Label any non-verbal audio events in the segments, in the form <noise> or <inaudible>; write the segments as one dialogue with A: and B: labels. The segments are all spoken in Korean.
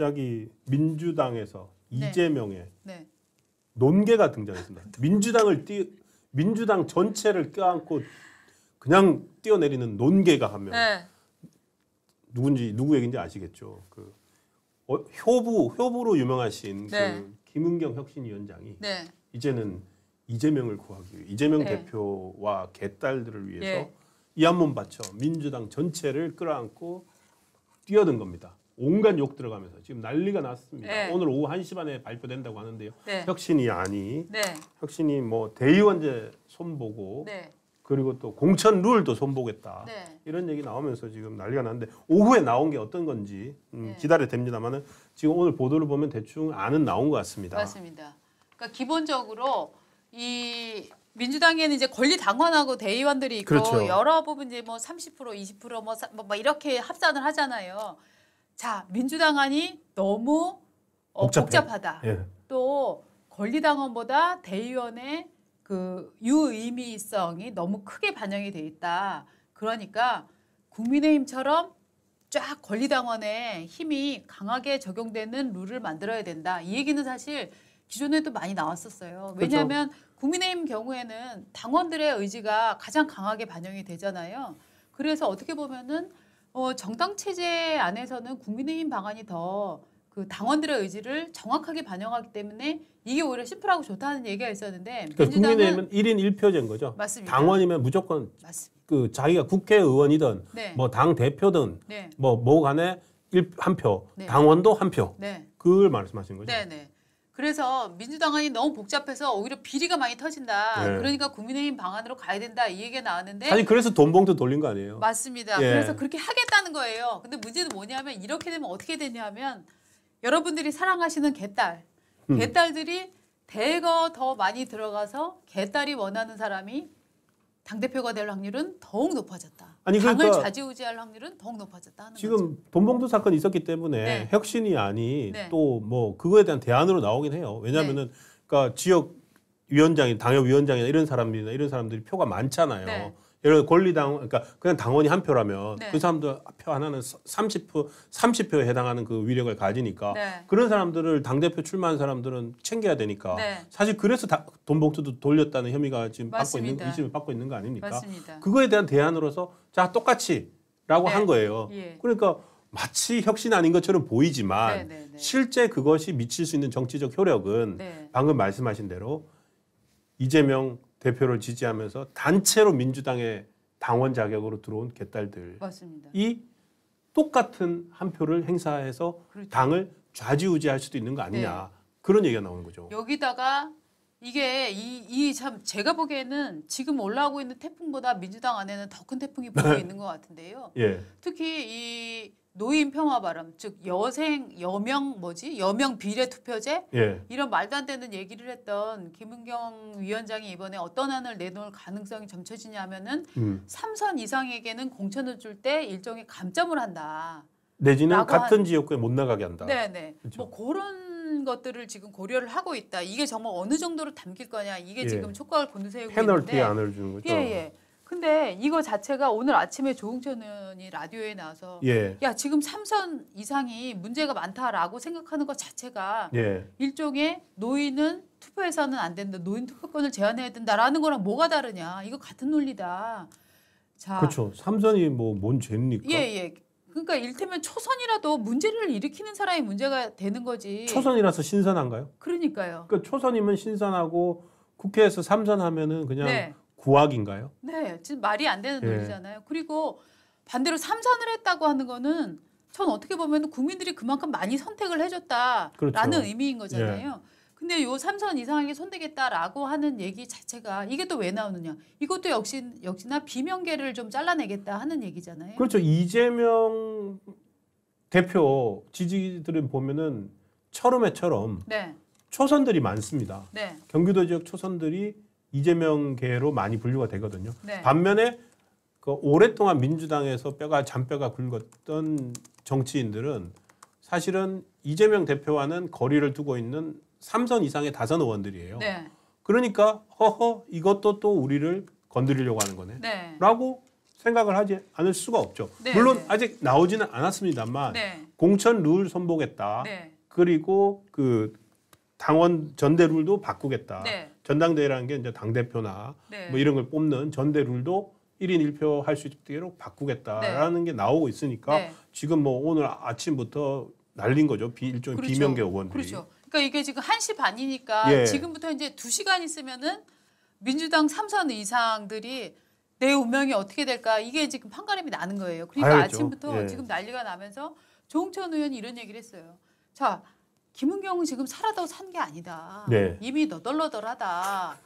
A: 갑자기 민주당에서 네. 이재명의 네. 논개가 등장했습니다. 민주당을 띄 민주당 전체를 껴안고 그냥 뛰어내리는 논개가 하면 네. 누군지 누구 얘기인지 아시겠죠. 그 어, 효부 효부로 유명하신 그 네. 김은경 혁신위원장이 네. 이제는 이재명을 구하기 위해 이재명 네. 대표와 개딸들을 위해서 예. 이한몸 바쳐 민주당 전체를 끌어안고 뛰어든 겁니다. 온갖 욕 들어가면서 지금 난리가 났습니다. 네. 오늘 오후 1시 반에 발표된다고 하는데요. 네. 혁신이 아니 네. 혁신이 뭐 대의원제 손보고 네. 그리고 또 공천 룰도 손보겠다 네. 이런 얘기 나오면서 지금 난리가 났는데 오후에 나온 게 어떤 건지 음, 네. 기다려 됩니다만은 지금 오늘 보도를 보면 대충 아는 나온 것 같습니다.
B: 맞습니다. 그러니까 기본적으로 이 민주당에는 이제 권리 당원하고 대의원들이 있고 그렇죠. 여러 부분 이제 뭐30% 20%뭐 뭐, 뭐, 뭐 이렇게 합산을 하잖아요. 자 민주당안이 너무 어, 복잡하다. 예. 또 권리당원보다 대의원의 그 유의미성이 너무 크게 반영이 돼 있다. 그러니까 국민의힘처럼 쫙 권리당원의 힘이 강하게 적용되는 룰을 만들어야 된다. 이 얘기는 사실 기존에도 많이 나왔었어요. 그렇죠. 왜냐하면 그렇죠. 국민의힘 경우에는 당원들의 의지가 가장 강하게 반영이 되잖아요. 그래서 어떻게 보면은 어, 정당 체제 안에서는 국민의힘 방안이 더 그 당원들의 의지를 정확하게 반영하기 때문에 이게 오히려 시프하고 좋다는 얘기가 있었는데 그러니까 국민의힘은
A: 1인 1표제인 거죠. 맞습니다. 당원이면 무조건 맞습니다. 그 자기가 국회의원이든 네. 뭐당 대표든 네. 뭐뭐 뭐 간에 1, 한 표, 네. 당원도 한 표. 네. 그걸 말씀하신 거죠.
B: 네, 네. 그래서 민주당안이 너무 복잡해서 오히려 비리가 많이 터진다. 네. 그러니까 국민의힘 방안으로 가야 된다 이 얘기가 나왔는데 사실 그래서
A: 돈봉투 돌린 거 아니에요?
B: 맞습니다. 예. 그래서 그렇게 하겠다는 거예요. 근데 문제는 뭐냐면 이렇게 되면 어떻게 되냐면 여러분들이 사랑하시는 개딸, 개딸들이 음. 대거 더 많이 들어가서 개딸이 원하는 사람이 당대표가 될 확률은 더욱 높아졌다. 아니 그러니까 당을 좌지우지할 확률은 더욱 높아졌다
A: 지금 거죠. 돈봉투 사건이 있었기 때문에 네. 혁신이 아닌 네. 또뭐 그거에 대한 대안으로 나오긴 해요. 왜냐하면은 네. 그니까 지역 위원장이 당협 위원장이나 이런 사람들이나 이런 사람들이 표가 많잖아요. 네. 예를 들어 권리당 그러니까 그냥 당원이 한 표라면 네. 그 사람들 표 하나는 30표 30표에 해당하는 그 위력을 가지니까 네. 그런 사람들을 당 대표 출마한 사람들은 챙겨야 되니까 네. 사실 그래서 다, 돈 봉투도 돌렸다는 혐의가 지금 맞습니다. 받고 있는 이심을 받고 있는 거 아닙니까? 맞습니다. 그거에 대한 대안으로서 자 똑같이라고 네. 한 거예요. 예. 그러니까 마치 혁신 아닌 것처럼 보이지만 네, 네, 실제 그것이 미칠 수 있는 정치적 효력은 방금 말씀하신 대로 이재명 대표를 지지하면서 단체로 민주당의 당원 자격으로 들어온 개딸들. 맞습니다. 이 똑같은 한 표를 행사해서 그렇죠. 당을 좌지우지할 수도 있는 거 아니냐. 네. 그런 얘기가 나오는 거죠.
B: 여기다가 이게 이참 제가 보기에는 지금 올라오고 있는 태풍보다 민주당 안에는 더 큰 태풍이 불고 네. 있는 것 같은데요. 예. 특히 이 노인 평화 발언 즉 여생 여명 뭐지 여명 비례 투표제 예. 이런 말도 안 되는 얘기를 했던 김은경 위원장이 이번에 어떤 안을 내놓을 가능성이 점쳐지냐면은 음. 삼 3선 이상에게는 공천을 줄 때 일종의 감점을 한다.
A: 내지는 같은 한... 지역구에 못 나가게 한다. 네네.
B: 그렇뭐 그런 것들을 지금 고려를 하고 있다. 이게 정말 어느 정도로 담길 거냐 이게 예. 지금 촉각을 곤두세우고 있는데 페널티 안을 주는 거죠. 예예. 예. 근데 이거 자체가 오늘 아침에 조응천 의이 라디오에 나와서 예. 야 지금 삼선 이상이 문제가 많다라고 생각하는 것 자체가 예. 일종의 노인은 투표해서는 안 된다. 노인 투표권을 제한해야 된다라는 거랑 뭐가 다르냐. 이거 같은 논리다. 자. 그렇죠.
A: 삼선이 뭐뭔 죄입니까?
B: 예, 예. 그러니까 일테면 초선이라도 문제를 일으키는 사람이 문제가 되는 거지. 초선이라서
A: 신선한가요?
B: 그러니까요.
A: 그러니까 초선이면 신선하고 국회에서 삼선하면은 그냥 네. 구악인가요
B: 네, 지금 말이 안 되는 예. 논리잖아요. 그리고 반대로 삼선을 했다고 하는 거는 전 어떻게 보면 국민들이 그만큼 많이 선택을 해줬다라는 그렇죠. 의미인 거잖아요. 예. 근데 요 삼선 이상하게 손대겠다라고 하는 얘기 자체가 이게 또 왜 나오느냐. 이것도 역시, 역시나 비명계를 좀 잘라내겠다 하는 얘기잖아요.
A: 그렇죠. 이재명 대표 지지들은 보면은 철음에처럼 네. 초선들이 많습니다. 네. 경기도 지역 초선들이 이재명계로 많이 분류가 되거든요. 네. 반면에 그 오랫동안 민주당에서 뼈가 잔뼈가 굵었던 정치인들은 사실은 이재명 대표와는 거리를 두고 있는 삼선 이상의 다선 의원들이에요. 네. 그러니까 허허 이것도 또 우리를 건드리려고 하는 거네. 네. 라고 생각을 하지 않을 수가 없죠. 네, 물론 네. 아직 나오지는 않았습니다만 네. 공천 룰 선보겠다. 네. 그리고 그 당원 전대 룰도 바꾸겠다. 네. 전당대회라는 게 이제 당 대표나 네. 뭐 이런 걸 뽑는 전대룰도 1인 1표 할 수 있도록 바꾸겠다라는 네. 게 나오고 있으니까 네. 지금 뭐 오늘 아침부터 날린 거죠. 비, 일종의 그렇죠. 비명계 의원들이. 그렇죠.
B: 그러니까 이게 지금 1시 반이니까 예. 지금부터 이제 2시간 있으면은 민주당 3선 의상들이 내 운명이 어떻게 될까 이게 지금 판가름이 나는 거예요. 그러니까 알 아침부터 예. 지금 난리가 나면서 조홍천 의원이 이런 얘기를 했어요. 자, 김은경은 지금 살아도 산 게 아니다. 네. 이미 너덜너덜하다.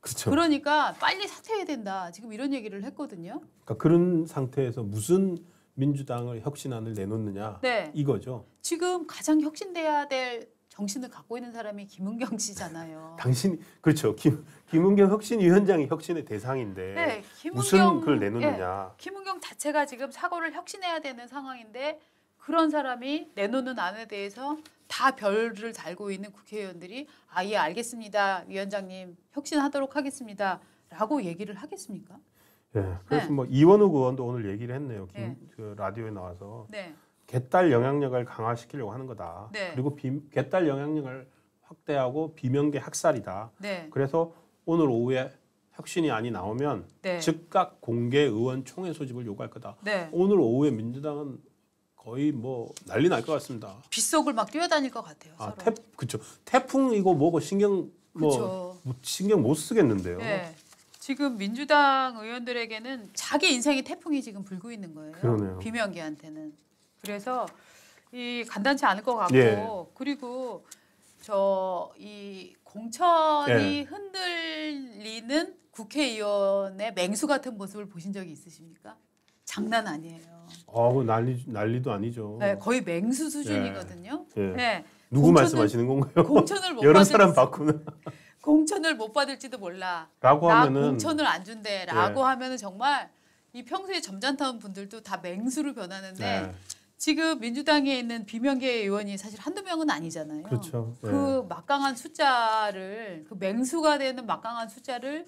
B: 그렇죠. 그러니까 빨리 사퇴해야 된다. 지금 이런 얘기를 했거든요.
A: 그러니까 그런 상태에서 무슨 민주당을 혁신안을 내놓느냐 네. 이거죠.
B: 지금 가장 혁신돼야 될 정신을 갖고 있는 사람이 김은경 씨잖아요.
A: <laughs> 당신 그렇죠. 김 김은경 혁신위원장이 혁신의 대상인데 네, 김은경, 무슨 그걸 내놓느냐. 네,
B: 김은경 자체가 지금 사고를 혁신해야 되는 상황인데 그런 사람이 내놓는 안에 대해서 다 별을 달고 있는 국회의원들이 아예 알겠습니다 위원장님 혁신하도록 하겠습니다라고 얘기를 하겠습니까?
A: 예. 네, 그래서 네. 뭐 이원욱 의원도 오늘 얘기를 했네요. 김, 네. 그 라디오에 나와서 개딸 네. 영향력을 강화시키려고 하는 거다. 네. 그리고 비, 개딸 영향력을 확대하고 비명계 학살이다. 네. 그래서 오늘 오후에 혁신이 아니 나오면 즉각 공개 의원 총회 소집을 요구할 거다. 오늘 오후에 민주당은 거의 뭐 난리 날 것 같습니다.
B: 빗속을 막 뛰어다닐 것 같아요.
A: 아, 태, 그쵸. 태풍이고 뭐고 신경 뭐그 신경 못 쓰겠는데요.
B: 네. 지금 민주당 의원들에게는 자기 인생이 태풍이 지금 불고 있는 거예요. 그러네요. 비명기한테는. 그래서 이 간단치 않을 것 같고 예. 그리고 저 이 공천이 예. 흔들리는 국회의원의 맹수 같은 모습을 보신 적이 있으십니까? 장난 아니에요.
A: 아우 그 난리 난리도 아니죠. 네,
B: 거의 맹수 수준이거든요. 예. 예. 네. 누구 공천을, 말씀하시는
A: 건가요? 공천을 못 <laughs> 여러 사람 바꾸는.
B: <laughs> 공천을 못 받을지도 몰라. 라고 하면은 공천을 안 준대라고 예. 하면은 정말 이 평소에 점잖던 분들도 다 맹수로 변하는데 예. 지금 민주당에 있는 비명계 의원이 사실 한두 명은 아니잖아요.
A: 그렇죠. 그
B: 예. 막강한 숫자를 그 맹수가 되는 막강한 숫자를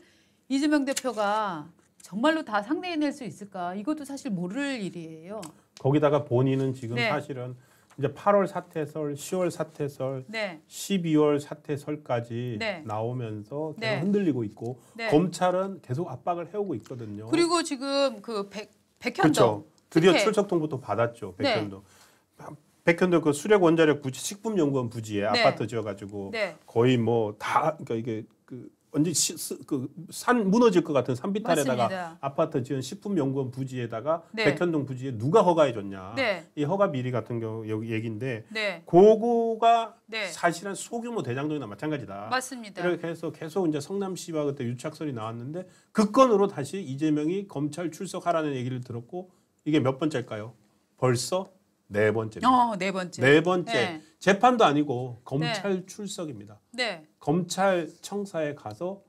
B: 이재명 대표가 정말로 다 상대해낼 수 있을까? 이것도 사실 모를 일이에요.
A: 거기다가 본인은 지금 네. 사실은 이제 8월 사태설, 10월 사태설, 네. 12월 사태설까지 네. 나오면서 계속 네. 흔들리고 있고 네. 검찰은 계속 압박을 해오고 있거든요. 그리고
B: 지금 그 백, 백현동 그렇죠. 드디어 특혜. 출석
A: 통보도 받았죠. 네. 백현동. 백현동 그 수력 원자력 부지 식품연구원 부지에 네. 아파트 지어가지고 거의 뭐 다 그러니까 이게 그 완전 그산 무너질 것 같은 산비탈에다가 아파트 지은 식품연구원 부지에다가 네. 백현동 부지에 누가 허가해 줬냐 네. 이 허가 미리 같은 경우 여기 얘기인데 네. 고거가 네. 사실은 소규모 대장동이나 마찬가지다. 맞습니다. 이렇게 해서 계속 이제 성남시와 그때 유착설이 나왔는데 그 건으로 다시 이재명이 검찰 출석하라는 얘기를 들었고 이게 몇 번째일까요? 벌써 네 번째. 어,
B: 네 번째. 네 번째. 네.
A: 재판도 아니고 검찰 네. 출석입니다. 네. 검찰청사에 가서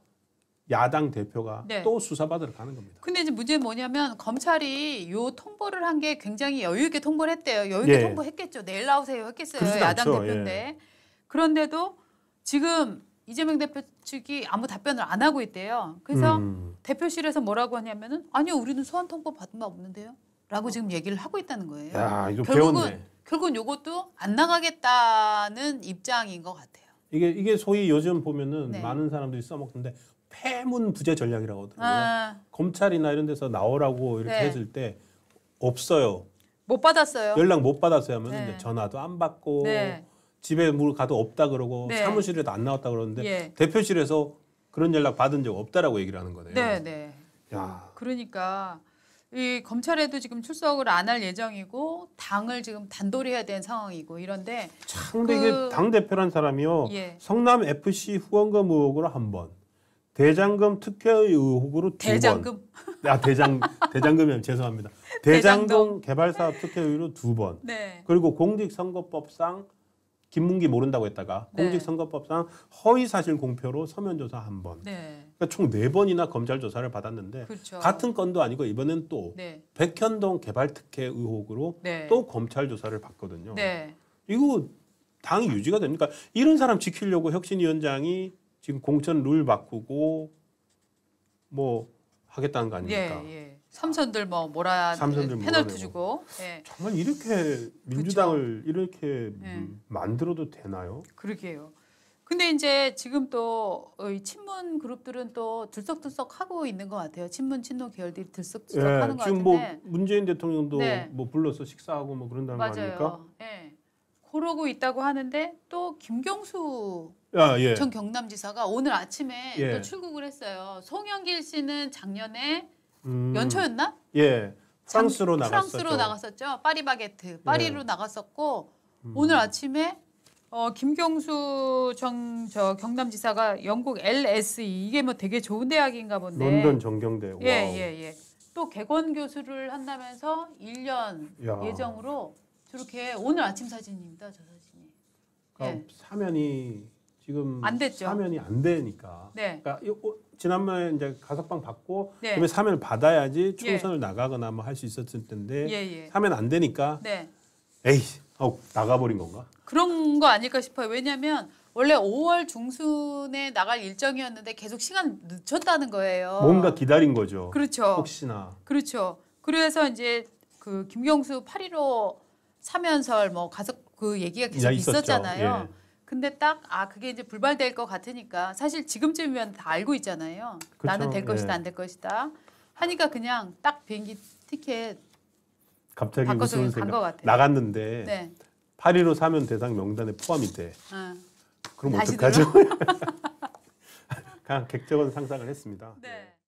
A: 야당 대표가 네. 또 수사받으러 가는 겁니다.
B: 근데 이제 문제는 뭐냐면 검찰이 요 통보를 한 게 굉장히 여유 있게 통보를 했대요. 여유 있게 예. 통보했겠죠. 내일 나오세요 했겠어요. 야당 않죠. 대표인데. 예. 그런데도 지금 이재명 대표 측이 아무 답변을 안 하고 있대요. 그래서 음. 대표실에서 뭐라고 하냐면은 아니요 우리는 소환 통보 받은 바 없는데요. 라고 지금 얘기를 하고 있다는 거예요. 야, 이거 결국은, 배웠네. 결국은 요것도 안 나가겠다는 입장인 것 같아요.
A: 이게 이게 소위 요즘 보면은 네. 많은 사람들이 써먹는데 패문 부재 전략이라고 하더라고요. 아. 검찰이나 이런 데서 나오라고 이렇게 네. 했을 때 없어요.
B: 못 받았어요. 연락
A: 못 받았어요 하면 네. 전화도 안 받고 네. 집에 물 가도 없다 그러고 네. 사무실에도 안 나왔다 그러는데 예. 대표실에서 그런 연락 받은 적 없다라고 얘기를 하는 거네요. 네, 네. 야.
B: 그러니까 이 검찰에도 지금 출석을 안 할 예정이고 당을 지금 단돌이해야 되는 상황이고 이런데 참근 그... 이게 당
A: 대표란 사람이요 예. 성남 FC 후원금 의혹으로 한 번, 대장금 특혜 의혹으로 두 대장금? 번. 아 대장 대장금이 죄송합니다. 대장동 개발사업 특혜 의혹으로 두 번. 네. 그리고 공직선거법상 김문기 모른다고 했다가 네. 공직선거법상 허위사실 공표로 서면조사 한 번. 네. 그러니까 총 네번이나 검찰 조사를 받았는데 그렇죠. 같은 건도 아니고 이번엔 또 네. 백현동 개발특혜 의혹으로 네. 또 검찰 조사를 받거든요. 네. 이거 당이 유지가 됩니까? 이런 사람 지키려고 혁신위원장이 지금 공천 룰 바꾸고 뭐 하겠다는 거 아닙니까? 예,
B: 예. 삼선들 뭐 몰아야 삼선들 패널트 주고 네.
A: 정말 이렇게 그렇죠. 민주당을 그쵸? 이렇게 네. 만들어도 되나요?
B: 그러게요. 근데 이제 지금 또 어, 친문 그룹들은 또 들썩들썩 하고 있는 것 같아요. 친문 친노 계열들이 들썩들썩 네, 하는 것 지금 뭐 같은데 지금
A: 뭐 문재인 대통령도 네. 뭐 불러서 식사하고 뭐 그런다는 맞아요. 거 아닙니까?
B: 네. 그러고 있다고 하는데 또 김경수 아, 예. 전 경남지사가 오늘 아침에 예. 또 출국을 했어요. 송영길 씨는 작년에
A: 음. 연초였나? 예. 프랑스로 나갔었죠. 프랑스로
B: 나갔었죠. 파리바게트, 네. 파리로 예. 나갔었고 음. 오늘 아침에 어, 김경수 정, 저 경남지사가 영국 LSE 이게 뭐 되게 좋은 대학인가 본데. 런던 정경대. 예, 예, 예. 또 개건 교수를 한다면서 1년 야. 예정으로 저렇게 오늘 아침 사진입니다. 저 사진이.
A: 그러니까 예. 사면이 지금 안 됐죠. 사면이 안 되니까. 네. 그러니까 지난번에 이제 가석방 받고 네. 그다음 사면을 받아야지 예. 총선을 예. 나가거나 뭐할수 있었을 텐데 예, 예. 사면 안 되니까 네. 에이 어, 나가버린 건가?
B: 그런 거 아닐까 싶어요. 왜냐하면 원래 5월 중순에 나갈 일정이었는데 계속 시간 늦췄다는 거예요. 뭔가
A: 기다린 거죠. 그렇죠. 혹시나.
B: 그렇죠. 그래서 이제 그 김경수 8.15 사면설 뭐 가석 그 얘기가 계속 있었잖아요. 예. 근데 딱 아 그게 이제 불발될 것 같으니까 사실 지금쯤이면 다 알고 있잖아요. 그쵸, 나는 될 예. 것이다 예. 안될 것이다 하니까 그냥 딱 비행기 티켓
A: 갑자기 무슨 생각 나갔는데 네. 8.15 사면 대상 명단에 포함이 돼.
B: 아. 그럼 어떡하죠? <laughs>
A: 그냥 객적은 상상을 했습니다.
B: 네.